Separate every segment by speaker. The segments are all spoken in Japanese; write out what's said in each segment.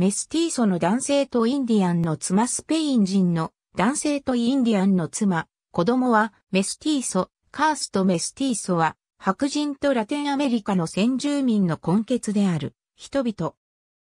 Speaker 1: メスティーソの男性とインディアンの妻スペイン人の男性とインディアンの妻、子供はメスティーソ、カースとメスティーソは白人とラテンアメリカの先住民の根血である人々。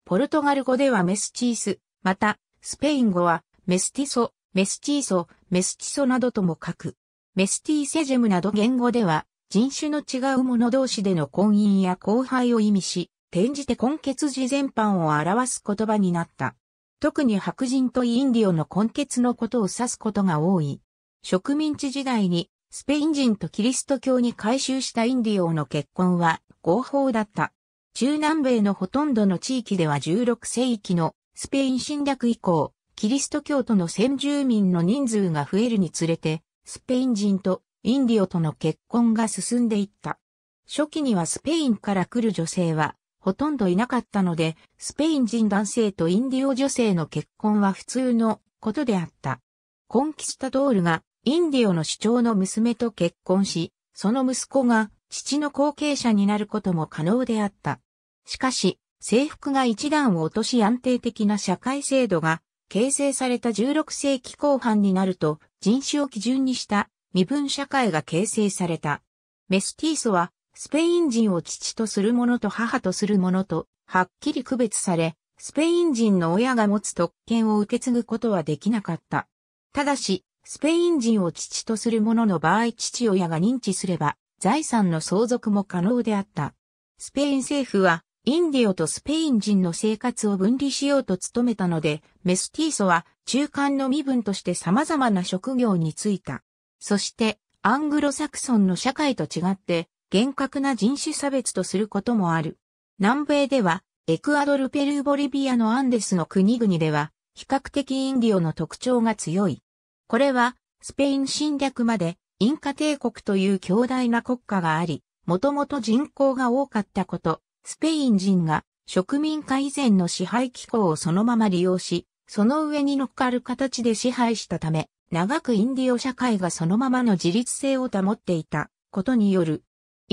Speaker 1: ポルトガル語ではメスチース、またスペイン語はメスティソ、メスチーソ、メスチソなどとも書く。メスティーセジェムなど言語では人種の違う者同士での婚姻や交配を意味し、転じて根血児全般を表す言葉になった。特に白人とインディオの根血のことを指すことが多い。植民地時代にスペイン人とキリスト教に改宗したインディオの結婚は合法だった。中南米のほとんどの地域では16世紀のスペイン侵略以降、キリスト教徒の先住民の人数が増えるにつれて、スペイン人とインディオとの結婚が進んでいった。初期にはスペインから来る女性は、ほとんどいなかったので、スペイン人男性とインディオ女性の結婚は普通のことであった。コンキスタドールがインディオの主張の娘と結婚し、その息子が父の後継者になることも可能であった。しかし、征服が一段を落とし安定的な社会制度が形成された16世紀後半になると人種を基準にした身分社会が形成された。メスティーソはスペイン人を父とする者と母とする者と、はっきり区別され、スペイン人の親が持つ特権を受け継ぐことはできなかった。ただし、スペイン人を父とする者の場合父親が認知すれば、財産の相続も可能であった。スペイン政府は、インディオとスペイン人の生活を分離しようと努めたので、メスティーソは中間の身分として様々な職業に就いた。そして、アングロサクソンの社会と違って、厳格な人種差別とすることもある。南米では、エクアドル、ペルー、ボリビアのアンデスの国々では、比較的インディオの特徴が強い。これは、スペイン侵略まで、インカ帝国という強大な国家があり、もともと人口が多かったこと、スペイン人が植民化以前の支配機構をそのまま利用し、その上に乗っかる形で支配したため、長くインディオ社会がそのままの自立性を保っていたことによる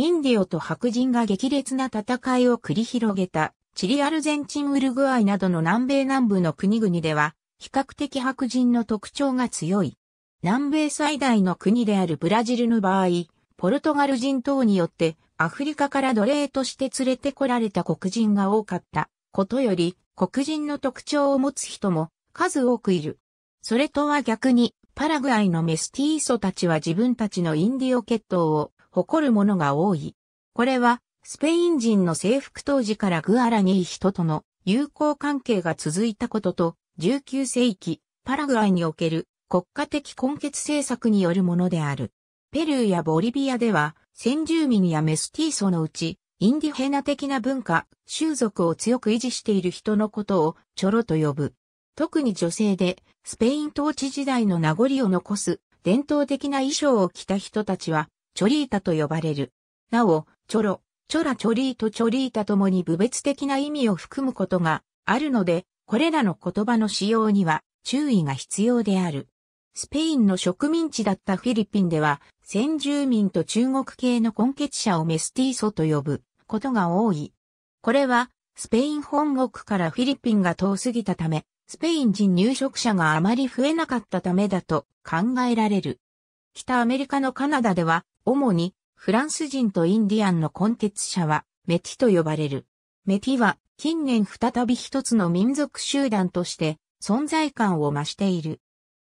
Speaker 1: インディオと白人が激烈な戦いを繰り広げた、チリアルゼンチンウルグアイなどの南米南部の国々では、比較的白人の特徴が強い。南米最大の国であるブラジルの場合、ポルトガル人等によってアフリカから奴隷として連れてこられた黒人が多かったことより黒人の特徴を持つ人も数多くいる。それとは逆にパラグアイのメスティーソたちは自分たちのインディオ血統を誇るものが多い。これは、スペイン人の征服当時からグアラニー人との友好関係が続いたことと、19世紀、パラグアイにおける国家的根結政策によるものである。ペルーやボリビアでは、先住民やメスティーソのうち、インディヘナ的な文化、習俗を強く維持している人のことをチョロと呼ぶ。特に女性で、スペイン統治時代の名残を残す伝統的な衣装を着た人たちは、チョリータと呼ばれる。なお、チョロ、チョラチョリートチョリータともに部別的な意味を含むことがあるので、これらの言葉の使用には注意が必要である。スペインの植民地だったフィリピンでは、先住民と中国系の根血者をメスティーソと呼ぶことが多い。これは、スペイン本国からフィリピンが遠すぎたため、スペイン人入植者があまり増えなかったためだと考えられる。北アメリカのカナダでは、主にフランス人とインディアンの根鉄者はメティと呼ばれる。メティは近年再び一つの民族集団として存在感を増している。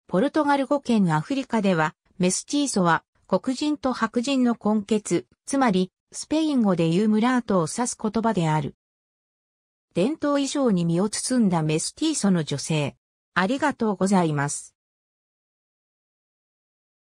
Speaker 1: ポルトガル語圏アフリカではメスチーソは黒人と白人の根血、つまりスペイン語で言うムラートを指す言葉である。伝統衣装に身を包んだメスティーソの女性。ありがとうございます。